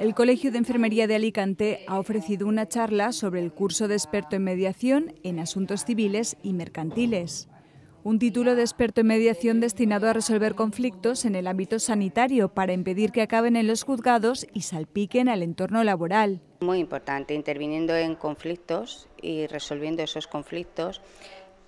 El Colegio de Enfermería de Alicante ha ofrecido una charla sobre el curso de experto en mediación en asuntos civiles y mercantiles. Un título de experto en mediación destinado a resolver conflictos en el ámbito sanitario para impedir que acaben en los juzgados y salpiquen al entorno laboral. Muy importante, interviniendo en conflictos y resolviendo esos conflictos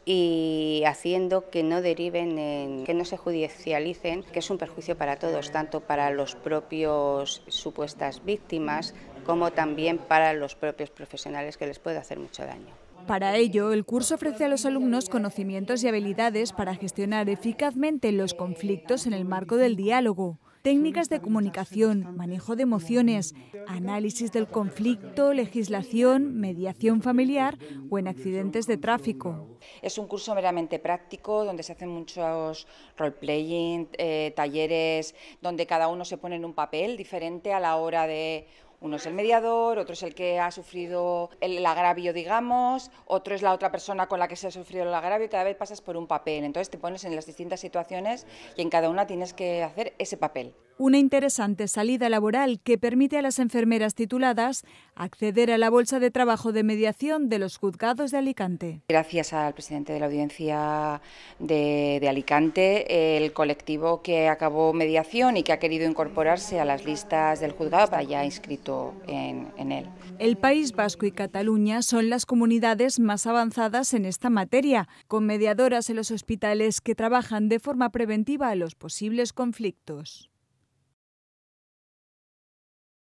y haciendo que no deriven en, que no se judicialicen, que es un perjuicio para todos, tanto para los propios supuestas víctimas como también para los propios profesionales que les puede hacer mucho daño. Para ello, el curso ofrece a los alumnos conocimientos y habilidades para gestionar eficazmente los conflictos en el marco del diálogo técnicas de comunicación, manejo de emociones, análisis del conflicto, legislación, mediación familiar o en accidentes de tráfico. Es un curso meramente práctico donde se hacen muchos role-playing, eh, talleres, donde cada uno se pone en un papel diferente a la hora de uno es el mediador, otro es el que ha sufrido el agravio, digamos, otro es la otra persona con la que se ha sufrido el agravio cada vez pasas por un papel. Entonces te pones en las distintas situaciones y en cada una tienes que hacer ese papel. Una interesante salida laboral que permite a las enfermeras tituladas acceder a la bolsa de trabajo de mediación de los juzgados de Alicante. Gracias al presidente de la audiencia de, Alicante, el colectivo que acabó mediación y que ha querido incorporarse a las listas del juzgado ya inscrito en, en él. El País Vasco y Cataluña son las comunidades más avanzadas en esta materia, con mediadoras en los hospitales que trabajan de forma preventiva a los posibles conflictos.